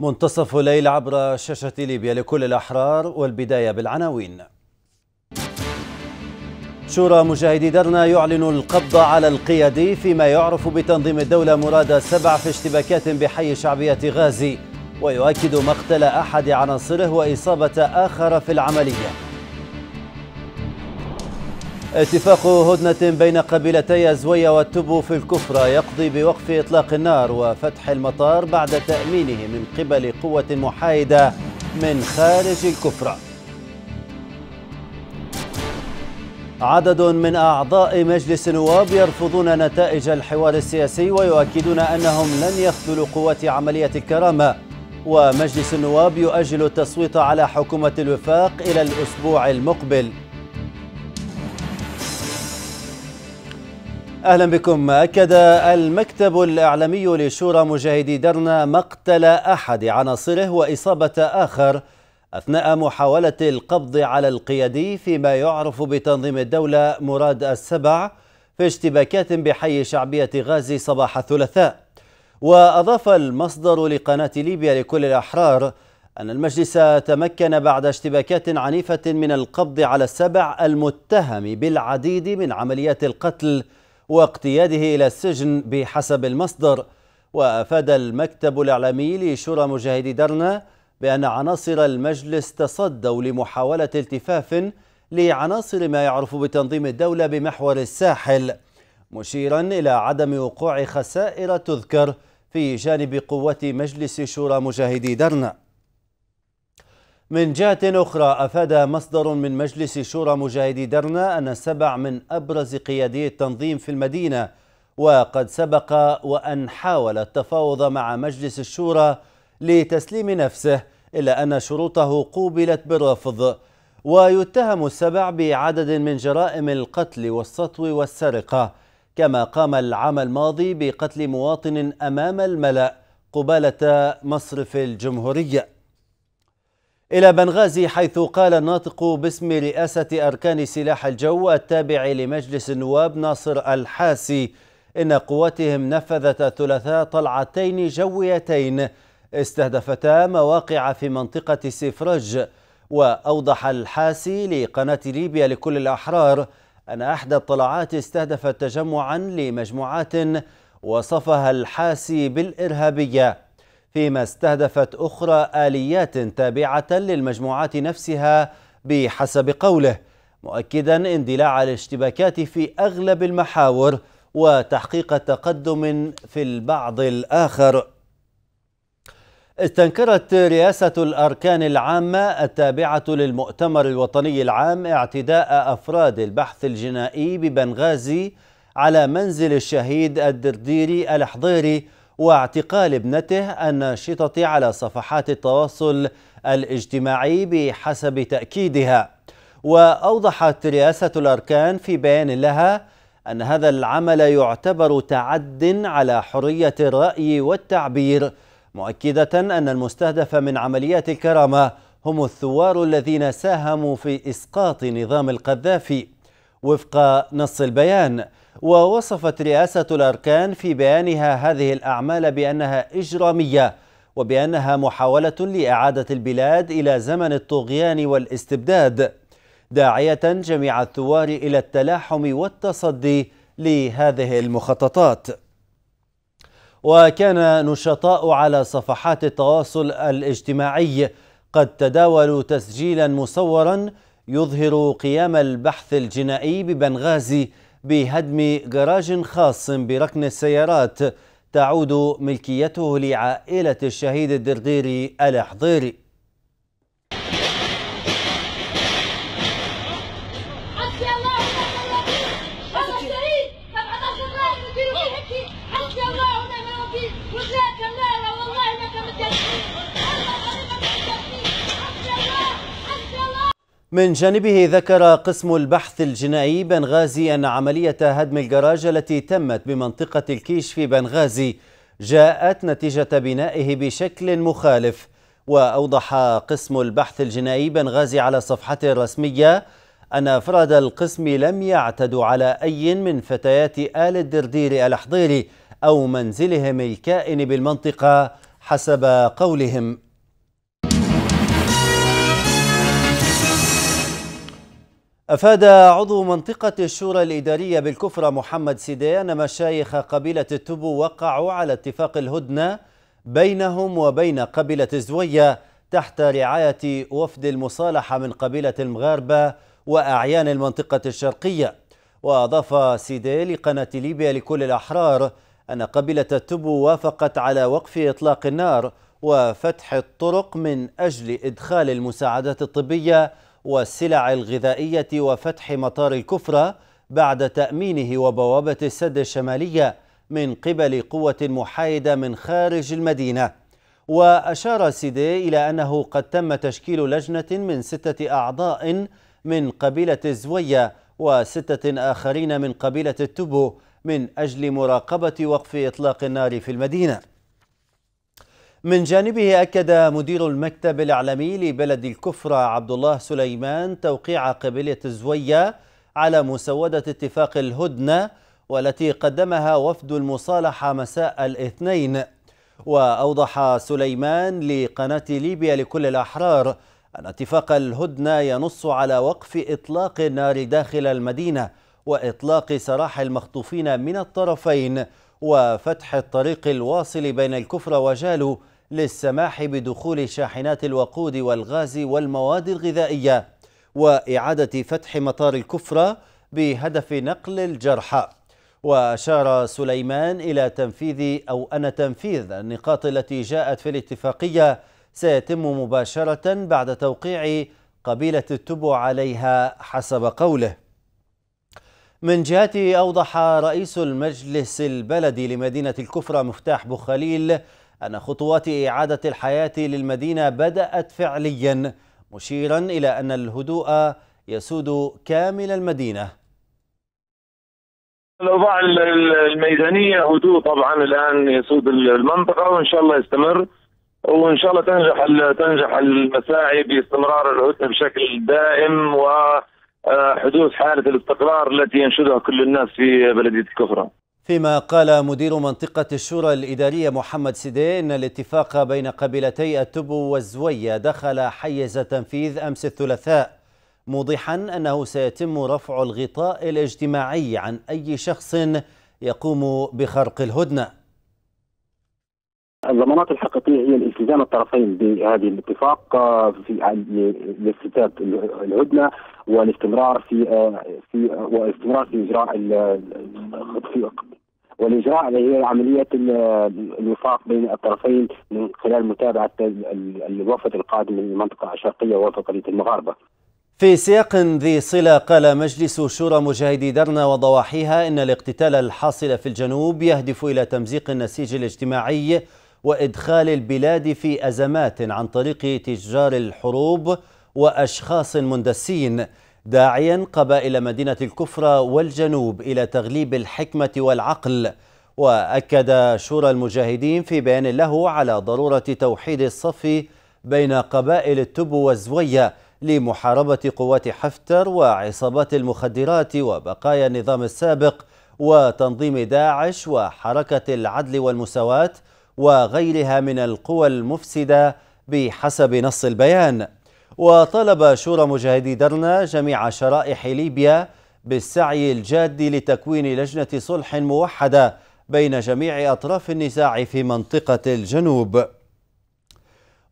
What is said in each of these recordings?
منتصف ليل عبر شاشة ليبيا لكل الأحرار والبداية بالعناوين شورى مجاهدي درنا يعلن القبض على القيادي فيما يعرف بتنظيم الدولة مراد سبع في اشتباكات بحي شعبية غازي ويؤكد مقتل أحد عناصره وإصابة آخر في العملية اتفاق هدنة بين قبيلتي الزوية والتبو في الكفرة يقضي بوقف إطلاق النار وفتح المطار بعد تأمينه من قبل قوة محايدة من خارج الكفرة عدد من أعضاء مجلس النواب يرفضون نتائج الحوار السياسي ويؤكدون أنهم لن يخذلوا قوات عملية الكرامة ومجلس النواب يؤجل التصويت على حكومة الوفاق إلى الأسبوع المقبل اهلا بكم اكد المكتب الاعلامي لشورى مجاهدي درنا مقتل احد عناصره واصابه اخر اثناء محاوله القبض على القيادي فيما يعرف بتنظيم الدوله مراد السبع في اشتباكات بحي شعبيه غازي صباح الثلاثاء واضاف المصدر لقناه ليبيا لكل الاحرار أن المجلس تمكن بعد اشتباكات عنيفة من القبض على السبع المتهم بالعديد من عمليات القتل واقتياده إلى السجن بحسب المصدر وأفاد المكتب الإعلامي لشورى مجاهدي درنا بأن عناصر المجلس تصدوا لمحاولة التفاف لعناصر ما يعرف بتنظيم الدولة بمحور الساحل مشيرا إلى عدم وقوع خسائر تذكر في جانب قوة مجلس شورى مجاهدي درنا من جهة أخرى أفاد مصدر من مجلس شورى مجاهدي درنا أن سبع من أبرز قيادي التنظيم في المدينة وقد سبق وأن حاول التفاوض مع مجلس الشورى لتسليم نفسه إلا أن شروطه قوبلت بالرفض ويتهم السبع بعدد من جرائم القتل والسطو والسرقة كما قام العام الماضي بقتل مواطن أمام الملأ قبالة مصرف الجمهورية إلى بنغازي حيث قال الناطق باسم رئاسة أركان سلاح الجو التابع لمجلس النواب ناصر الحاسي إن قواتهم نفذت الثلاثاء طلعتين جويتين استهدفتا مواقع في منطقة سفرج وأوضح الحاسي لقناة ليبيا لكل الأحرار أن أحدى الطلعات استهدفت تجمعا لمجموعات وصفها الحاسي بالإرهابية فيما استهدفت أخرى آليات تابعة للمجموعات نفسها بحسب قوله مؤكدا اندلاع الاشتباكات في أغلب المحاور وتحقيق تقدم في البعض الآخر استنكرت رئاسة الأركان العامة التابعة للمؤتمر الوطني العام اعتداء أفراد البحث الجنائي ببنغازي على منزل الشهيد الدرديري الحضيري واعتقال ابنته الناشطة على صفحات التواصل الاجتماعي بحسب تأكيدها وأوضحت رئاسة الأركان في بيان لها أن هذا العمل يعتبر تعد على حرية الرأي والتعبير مؤكدة أن المستهدف من عمليات الكرامة هم الثوار الذين ساهموا في إسقاط نظام القذافي وفق نص البيان ووصفت رئاسة الأركان في بيانها هذه الأعمال بأنها إجرامية وبأنها محاولة لإعادة البلاد إلى زمن الطغيان والاستبداد داعية جميع الثوار إلى التلاحم والتصدي لهذه المخططات وكان نشطاء على صفحات التواصل الاجتماعي قد تداولوا تسجيلا مصورا يظهر قيام البحث الجنائي ببنغازي بهدم جراج خاص بركن السيارات تعود ملكيته لعائلة الشهيد الدرديري الحضيري من جانبه ذكر قسم البحث الجنائي بنغازي أن عملية هدم الجراج التي تمت بمنطقة الكيش في بنغازي جاءت نتيجة بنائه بشكل مخالف وأوضح قسم البحث الجنائي بنغازي على صفحته الرسمية أن أفراد القسم لم يعتدوا على أي من فتيات آل الدردير الحضيري أو منزلهم الكائن بالمنطقة حسب قولهم أفاد عضو منطقة الشورى الإدارية بالكفرة محمد سيدي أن مشايخ قبيلة التبو وقعوا على اتفاق الهدنة بينهم وبين قبيلة الزوية تحت رعاية وفد المصالحة من قبيلة المغاربة وأعيان المنطقة الشرقية وأضاف سيدي لقناة ليبيا لكل الأحرار أن قبيلة التبو وافقت على وقف إطلاق النار وفتح الطرق من أجل إدخال المساعدات الطبية والسلع الغذائية وفتح مطار الكفرة بعد تأمينه وبوابة السد الشمالية من قبل قوة محايدة من خارج المدينة وأشار سيدي إلى أنه قد تم تشكيل لجنة من ستة أعضاء من قبيلة الزوية وستة آخرين من قبيلة التبو من أجل مراقبة وقف إطلاق النار في المدينة من جانبه أكد مدير المكتب الإعلامي لبلد الكفرة عبد الله سليمان توقيع قبيلة زوية على مسودة اتفاق الهدنة والتي قدمها وفد المصالحة مساء الاثنين وأوضح سليمان لقناة ليبيا لكل الأحرار أن اتفاق الهدنة ينص على وقف إطلاق النار داخل المدينة وإطلاق سراح المخطوفين من الطرفين وفتح الطريق الواصل بين الكفرة وجالو للسماح بدخول شاحنات الوقود والغاز والمواد الغذائية وإعادة فتح مطار الكفرة بهدف نقل الجرحى وأشار سليمان إلى تنفيذ أو أن تنفيذ النقاط التي جاءت في الاتفاقية سيتم مباشرة بعد توقيع قبيلة التبو عليها حسب قوله من جهته أوضح رئيس المجلس البلدي لمدينة الكفرة مفتاح بوخليل أن خطوات إعادة الحياة للمدينة بدأت فعليا مشيرا إلى أن الهدوء يسود كامل المدينة الأوضاع الميدانية هدوء طبعا الآن يسود المنطقة وإن شاء الله يستمر وان شاء الله تنجح تنجح المساعي باستمرار الهدنه بشكل دائم و آه، حدوث حالة الاستقرار التي ينشدها كل الناس في بلدية الكفرة فيما قال مدير منطقة الشورى الإدارية محمد سيدي إن الاتفاق بين قبيلتي التبو والزوية دخل حيز التنفيذ أمس الثلاثاء موضحا أنه سيتم رفع الغطاء الاجتماعي عن أي شخص يقوم بخرق الهدنة الضمانات الحقيقية هي الالتزام الطرفين بهذه الاتفاق آه، في لاستتاب الهدنة والاستمرار في آه، في آه، والاستمرار في اجراء في والاجراء اللي هي عمليه الوفاق بين الطرفين من خلال متابعه الوفد القادم من المنطقه الشرقيه ووفد المغاربه. في سياق ذي صلة قال مجلس شورى مجاهدي درنا وضواحيها إن الاقتتال الحاصل في الجنوب يهدف إلى تمزيق النسيج الاجتماعي وإدخال البلاد في أزمات عن طريق تجار الحروب وأشخاص مندسين داعيا قبائل مدينة الكفرة والجنوب إلى تغليب الحكمة والعقل وأكد شورى المجاهدين في بيان له على ضرورة توحيد الصف بين قبائل التب والزوية لمحاربة قوات حفتر وعصابات المخدرات وبقايا النظام السابق وتنظيم داعش وحركة العدل والمساواة وغيرها من القوى المفسدة بحسب نص البيان وطلب شورى مجاهدي درنا جميع شرائح ليبيا بالسعي الجاد لتكوين لجنة صلح موحدة بين جميع أطراف النزاع في منطقة الجنوب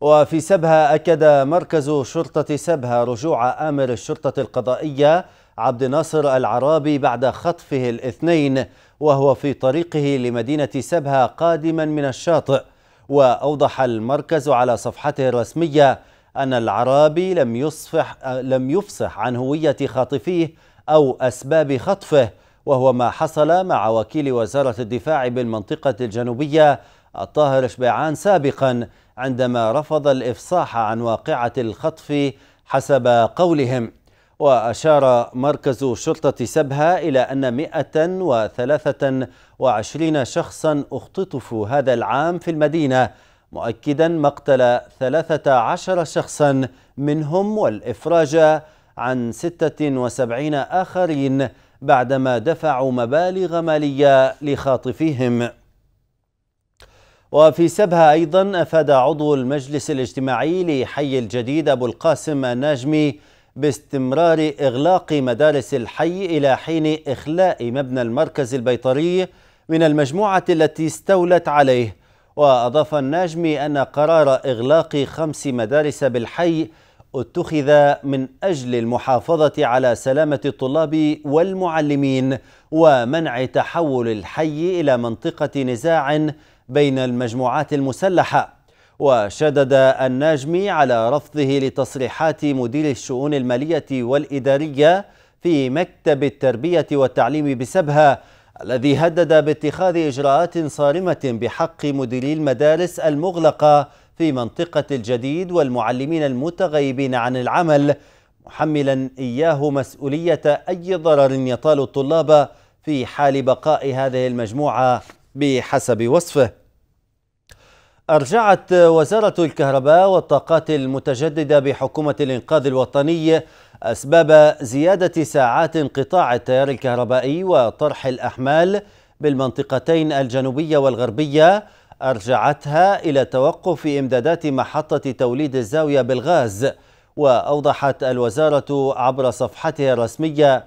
وفي سبها أكد مركز شرطة سبها رجوع آمر الشرطة القضائية عبد الناصر العرابي بعد خطفه الاثنين وهو في طريقه لمدينة سبها قادما من الشاطئ وأوضح المركز على صفحته الرسمية أن العرابي لم يصفح لم يفصح عن هوية خاطفيه أو أسباب خطفه وهو ما حصل مع وكيل وزارة الدفاع بالمنطقة الجنوبية الطاهر شبيعان سابقا عندما رفض الإفصاح عن واقعة الخطف حسب قولهم وأشار مركز شرطة سبها إلى أن 123 شخصا اختطفوا هذا العام في المدينة مؤكدا مقتل 13 شخصا منهم والإفراج عن 76 آخرين بعدما دفعوا مبالغ مالية لخاطفهم وفي سبها أيضا أفاد عضو المجلس الاجتماعي لحي الجديد أبو القاسم الناجمي باستمرار إغلاق مدارس الحي إلى حين إخلاء مبنى المركز البيطري من المجموعة التي استولت عليه وأضاف الناجمي أن قرار إغلاق خمس مدارس بالحي اتخذ من أجل المحافظة على سلامة الطلاب والمعلمين ومنع تحول الحي إلى منطقة نزاع بين المجموعات المسلحة وشدد الناجمي على رفضه لتصريحات مدير الشؤون المالية والإدارية في مكتب التربية والتعليم بسبها الذي هدد باتخاذ إجراءات صارمة بحق مديري المدارس المغلقة في منطقة الجديد والمعلمين المتغيبين عن العمل محملا إياه مسؤولية أي ضرر يطال الطلاب في حال بقاء هذه المجموعة بحسب وصفه أرجعت وزارة الكهرباء والطاقات المتجددة بحكومة الإنقاذ الوطني أسباب زيادة ساعات انقطاع التيار الكهربائي وطرح الأحمال بالمنطقتين الجنوبية والغربية أرجعتها إلى توقف إمدادات محطة توليد الزاوية بالغاز وأوضحت الوزارة عبر صفحتها الرسمية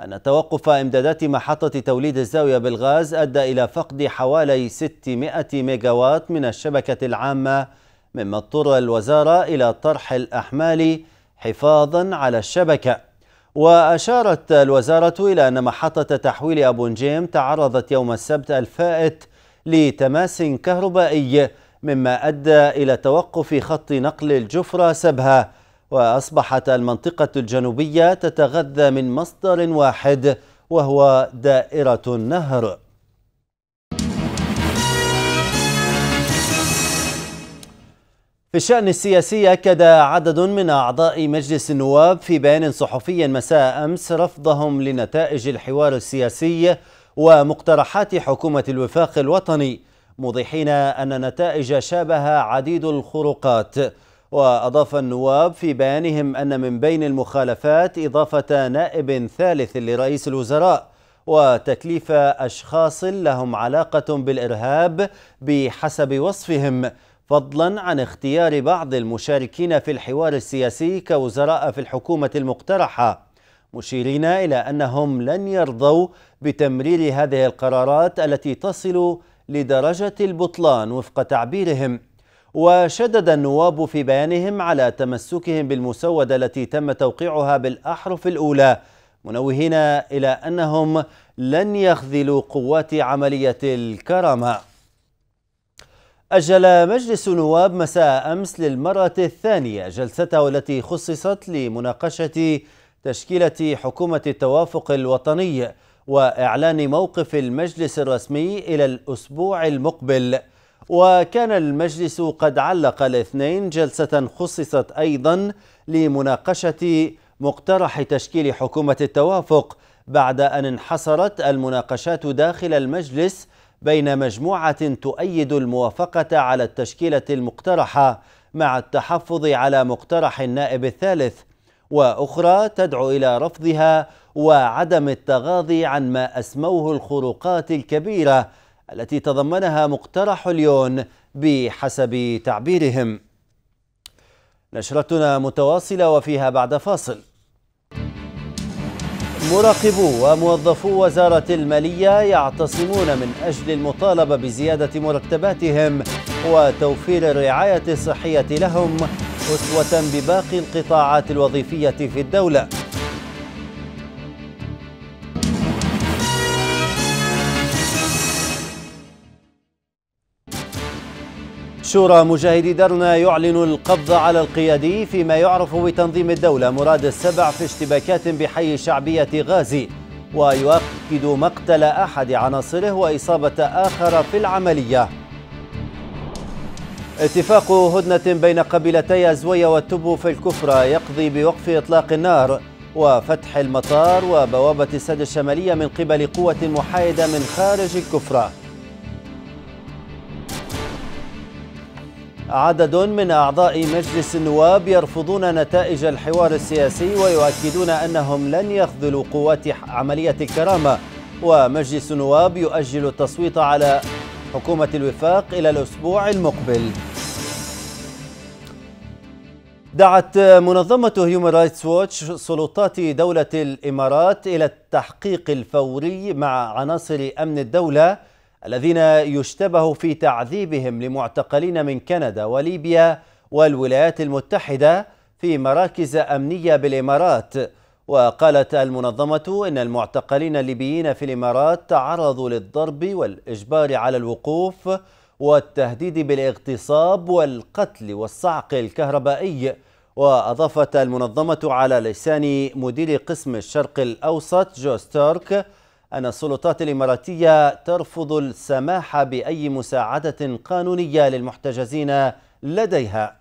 أن توقف إمدادات محطة توليد الزاوية بالغاز أدى إلى فقد حوالي 600 ميجاوات من الشبكة العامة مما اضطر الوزارة إلى طرح الأحمال حفاظا على الشبكة وأشارت الوزارة إلى أن محطة تحويل أبو نجيم تعرضت يوم السبت الفائت لتماس كهربائي مما أدى إلى توقف خط نقل الجفرة سبها وأصبحت المنطقة الجنوبية تتغذى من مصدر واحد وهو دائرة النهر في الشأن السياسي أكد عدد من أعضاء مجلس النواب في بيان صحفي مساء أمس رفضهم لنتائج الحوار السياسي ومقترحات حكومة الوفاق الوطني موضحين أن نتائج شابها عديد الخروقات وأضاف النواب في بيانهم أن من بين المخالفات إضافة نائب ثالث لرئيس الوزراء وتكليف أشخاص لهم علاقة بالإرهاب بحسب وصفهم فضلا عن اختيار بعض المشاركين في الحوار السياسي كوزراء في الحكومة المقترحة مشيرين إلى أنهم لن يرضوا بتمرير هذه القرارات التي تصل لدرجة البطلان وفق تعبيرهم وشدد النواب في بيانهم على تمسكهم بالمسودة التي تم توقيعها بالأحرف الأولى منوهين إلى أنهم لن يخذلوا قوات عملية الكرامة أجل مجلس النواب مساء أمس للمرة الثانية جلسته التي خصصت لمناقشة تشكيلة حكومة التوافق الوطني وإعلان موقف المجلس الرسمي إلى الأسبوع المقبل وكان المجلس قد علق الاثنين جلسة خصصت أيضا لمناقشة مقترح تشكيل حكومة التوافق بعد أن انحصرت المناقشات داخل المجلس بين مجموعة تؤيد الموافقة على التشكيلة المقترحة مع التحفظ على مقترح النائب الثالث وأخرى تدعو إلى رفضها وعدم التغاضي عن ما أسموه الخروقات الكبيرة التي تضمنها مقترح اليون بحسب تعبيرهم نشرتنا متواصلة وفيها بعد فاصل مراقبو وموظفو وزارة المالية يعتصمون من أجل المطالبة بزيادة مرتباتهم وتوفير الرعاية الصحية لهم أسوة بباقي القطاعات الوظيفية في الدولة شورى مجاهدي درنا يعلن القبض على القيادي فيما يعرف بتنظيم الدولة مراد السبع في اشتباكات بحي شعبية غازي ويؤكد مقتل أحد عناصره وإصابة آخر في العملية اتفاق هدنة بين قبيلتي أزوية والتبو في الكفرة يقضي بوقف إطلاق النار وفتح المطار وبوابة السد الشمالية من قبل قوة محايدة من خارج الكفرة عدد من أعضاء مجلس النواب يرفضون نتائج الحوار السياسي ويؤكدون أنهم لن يخذلوا قوات عملية الكرامة ومجلس النواب يؤجل التصويت على حكومة الوفاق إلى الأسبوع المقبل دعت منظمة هيومن رايتس ووتش سلطات دولة الإمارات إلى التحقيق الفوري مع عناصر أمن الدولة الذين يشتبه في تعذيبهم لمعتقلين من كندا وليبيا والولايات المتحدة في مراكز أمنية بالإمارات وقالت المنظمة إن المعتقلين الليبيين في الإمارات تعرضوا للضرب والإجبار على الوقوف والتهديد بالاغتصاب والقتل والصعق الكهربائي وأضافت المنظمة على لسان مدير قسم الشرق الأوسط جو ستارك أن السلطات الإماراتية ترفض السماح بأي مساعدة قانونية للمحتجزين لديها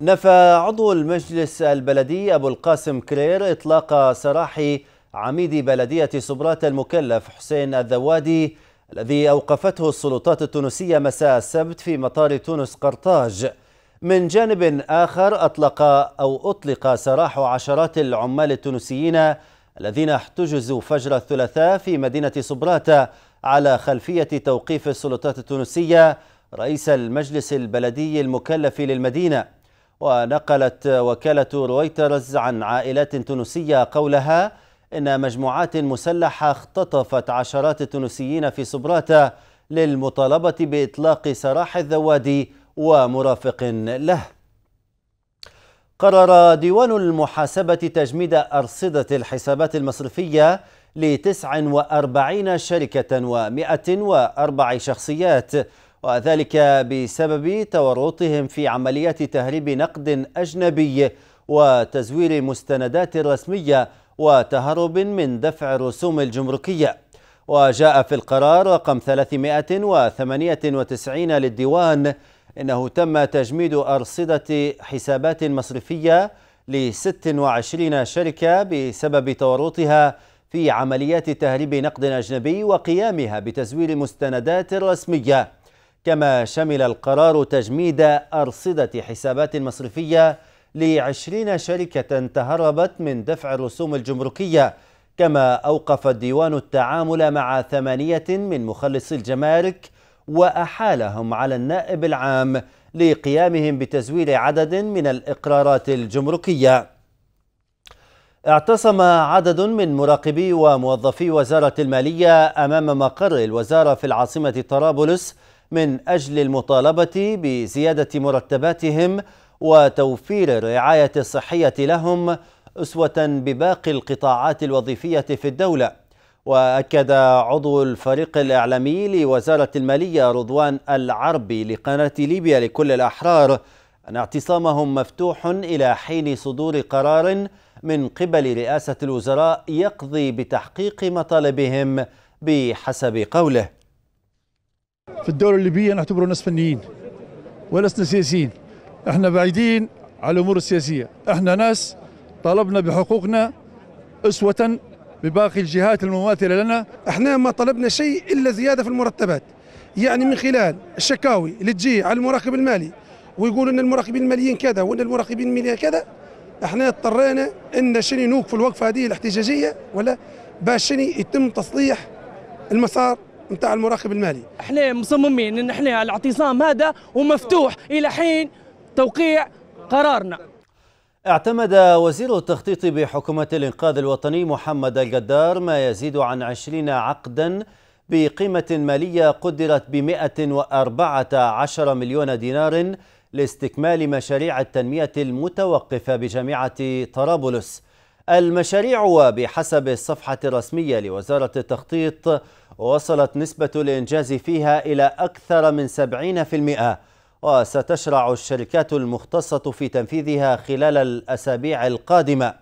نفى عضو المجلس البلدي أبو القاسم كرير إطلاق سراح عميد بلدية صبرات المكلف حسين الذوادي الذي أوقفته السلطات التونسية مساء السبت في مطار تونس قرطاج من جانب آخر أطلق أو أطلق سراح عشرات العمال التونسيين الذين احتجزوا فجر الثلاثاء في مدينة صبراتة على خلفية توقيف السلطات التونسية رئيس المجلس البلدي المكلف للمدينة ونقلت وكالة رويترز عن عائلات تونسية قولها إن مجموعات مسلحة اختطفت عشرات التونسيين في صبراتة للمطالبة بإطلاق سراح الذوادي ومرافق له قرر ديوان المحاسبة تجميد أرصدة الحسابات المصرفية لتسع 49 شركة و 104 شخصيات وذلك بسبب تورطهم في عمليات تهريب نقد أجنبي وتزوير مستندات رسمية وتهرب من دفع الرسوم الجمركية وجاء في القرار رقم 398 للديوان أنه تم تجميد أرصدة حسابات مصرفية ل 26 شركة بسبب تورطها في عمليات تهريب نقد أجنبي وقيامها بتزوير مستندات رسمية كما شمل القرار تجميد أرصدة حسابات مصرفية 20 شركة تهربت من دفع الرسوم الجمركية كما أوقف الديوان التعامل مع ثمانية من مخلصي الجمارك وأحالهم على النائب العام لقيامهم بتزويل عدد من الإقرارات الجمركية اعتصم عدد من مراقبي وموظفي وزارة المالية أمام مقر الوزارة في العاصمة طرابلس من أجل المطالبة بزيادة مرتباتهم وتوفير الرعاية الصحية لهم أسوة بباقي القطاعات الوظيفية في الدولة وأكد عضو الفريق الإعلامي لوزارة المالية رضوان العربي لقناة ليبيا لكل الأحرار أن اعتصامهم مفتوح إلى حين صدور قرار من قبل رئاسة الوزراء يقضي بتحقيق مطالبهم بحسب قوله في الدولة الليبية نعتبر ناس فنيين ولسنا سياسيين احنا بعيدين على الأمور السياسية احنا ناس طالبنا بحقوقنا أسوة بباقي الجهات المماثله لنا احنا ما طلبنا شيء الا زياده في المرتبات يعني من خلال الشكاوي اللي تجي على المراقب المالي ويقولوا ان المراقبين الماليين كذا وان المراقبين الماليين كذا احنا اضطرينا ان شنو نوقف الوقفه هذه الاحتجاجيه ولا باش شنو يتم تصليح المسار نتاع المراقب المالي احنا مصممين ان احنا الاعتصام هذا ومفتوح الى حين توقيع قرارنا اعتمد وزير التخطيط بحكومة الإنقاذ الوطني محمد الجدار ما يزيد عن 20 عقدا بقيمة مالية قدرت ب 114 مليون دينار لاستكمال مشاريع التنمية المتوقفة بجامعة طرابلس المشاريع وبحسب الصفحة الرسمية لوزارة التخطيط وصلت نسبة الإنجاز فيها إلى أكثر من 70% وستشرع الشركات المختصة في تنفيذها خلال الأسابيع القادمة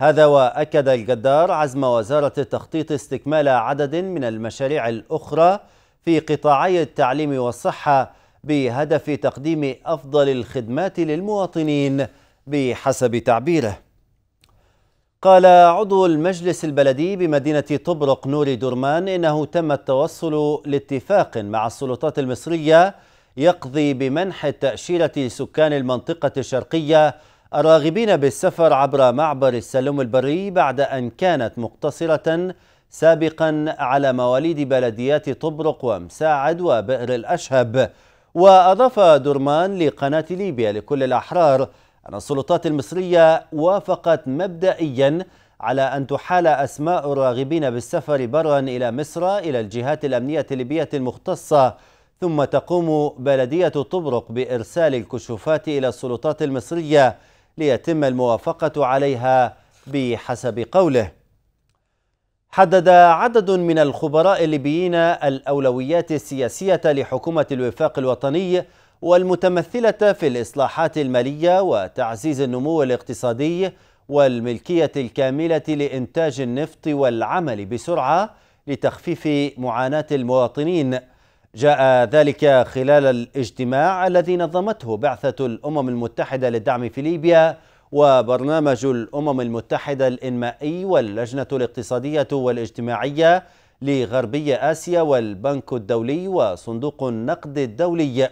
هذا وأكد الجدار عزم وزارة التخطيط استكمال عدد من المشاريع الأخرى في قطاعي التعليم والصحة بهدف تقديم أفضل الخدمات للمواطنين بحسب تعبيره قال عضو المجلس البلدي بمدينة طبرق نوري درمان إنه تم التوصل لاتفاق مع السلطات المصرية يقضي بمنح التأشيرة لسكان المنطقة الشرقية الراغبين بالسفر عبر معبر السلوم البري بعد أن كانت مقتصرة سابقا على مواليد بلديات طبرق ومساعد وبئر الأشهب وأضاف درمان لقناة ليبيا لكل الأحرار أن السلطات المصرية وافقت مبدئيا على أن تحال أسماء الراغبين بالسفر برا إلى مصر إلى الجهات الأمنية الليبية المختصة ثم تقوم بلدية طبرق بإرسال الكشوفات إلى السلطات المصرية ليتم الموافقة عليها بحسب قوله حدد عدد من الخبراء الليبيين الأولويات السياسية لحكومة الوفاق الوطني والمتمثلة في الإصلاحات المالية وتعزيز النمو الاقتصادي والملكية الكاملة لإنتاج النفط والعمل بسرعة لتخفيف معاناة المواطنين جاء ذلك خلال الاجتماع الذي نظمته بعثة الأمم المتحدة للدعم في ليبيا وبرنامج الأمم المتحدة الإنمائي واللجنة الاقتصادية والاجتماعية لغربي آسيا والبنك الدولي وصندوق النقد الدولي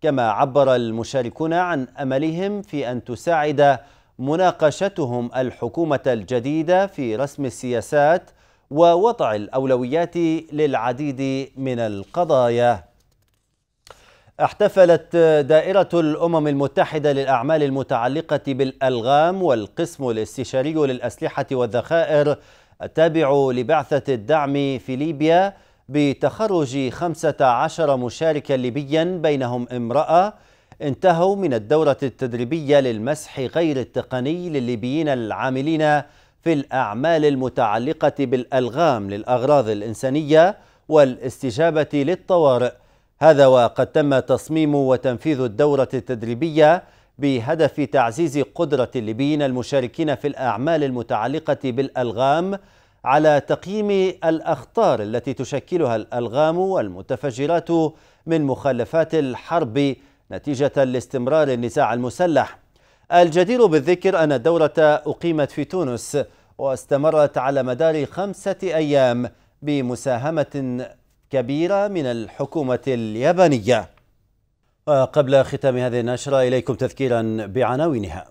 كما عبر المشاركون عن أملهم في أن تساعد مناقشتهم الحكومة الجديدة في رسم السياسات ووضع الأولويات للعديد من القضايا احتفلت دائرة الأمم المتحدة للأعمال المتعلقة بالألغام والقسم الاستشاري للأسلحة والذخائر التابع لبعثة الدعم في ليبيا بتخرج 15 مشاركا ليبيا بينهم امرأة انتهوا من الدورة التدريبية للمسح غير التقني للليبيين العاملين في الأعمال المتعلقة بالألغام للأغراض الإنسانية والاستجابة للطوارئ هذا وقد تم تصميم وتنفيذ الدورة التدريبية بهدف تعزيز قدرة الليبيين المشاركين في الأعمال المتعلقة بالألغام على تقييم الأخطار التي تشكلها الألغام والمتفجرات من مخلفات الحرب نتيجة لاستمرار النزاع المسلح الجدير بالذكر أن الدورة أقيمت في تونس واستمرت على مدار خمسة أيام بمساهمة كبيرة من الحكومة اليابانية قبل ختام هذه النشرة إليكم تذكيرا بعناوينها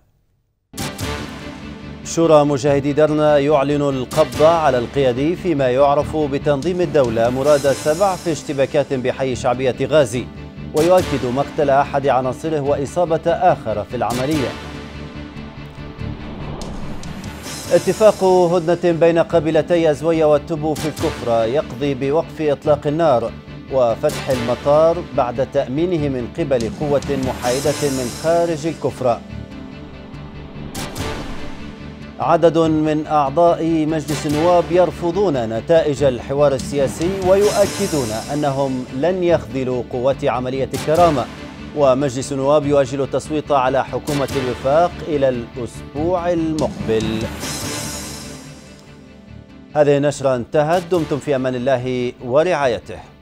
شورى مجاهدي درنا يعلن القبض على القيادي فيما يعرف بتنظيم الدولة مراد سبع في اشتباكات بحي شعبية غازي ويؤكد مقتل أحد عناصره وإصابة آخر في العملية اتفاق هدنة بين قبيلتي أزوية والتبو في الكفرة يقضي بوقف إطلاق النار وفتح المطار بعد تأمينه من قبل قوة محايدة من خارج الكفرة عدد من أعضاء مجلس النواب يرفضون نتائج الحوار السياسي ويؤكدون أنهم لن يخذلوا قوة عملية الكرامة ومجلس النواب يؤجل التصويت على حكومة الوفاق إلى الأسبوع المقبل هذه النشرة انتهت دمتم في أمان الله ورعايته